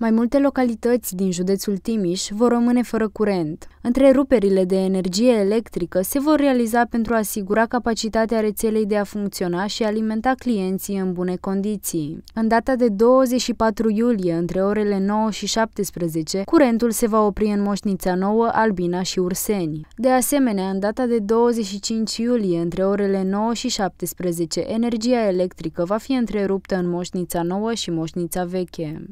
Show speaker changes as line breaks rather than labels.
Mai multe localități din județul Timiș vor rămâne fără curent. Întreruperile de energie electrică se vor realiza pentru a asigura capacitatea rețelei de a funcționa și alimenta clienții în bune condiții. În data de 24 iulie, între orele 9 și 17, curentul se va opri în Moșnița Nouă, Albina și Urseni. De asemenea, în data de 25 iulie, între orele 9 și 17, energia electrică va fi întreruptă în Moșnița Nouă și Moșnița Veche.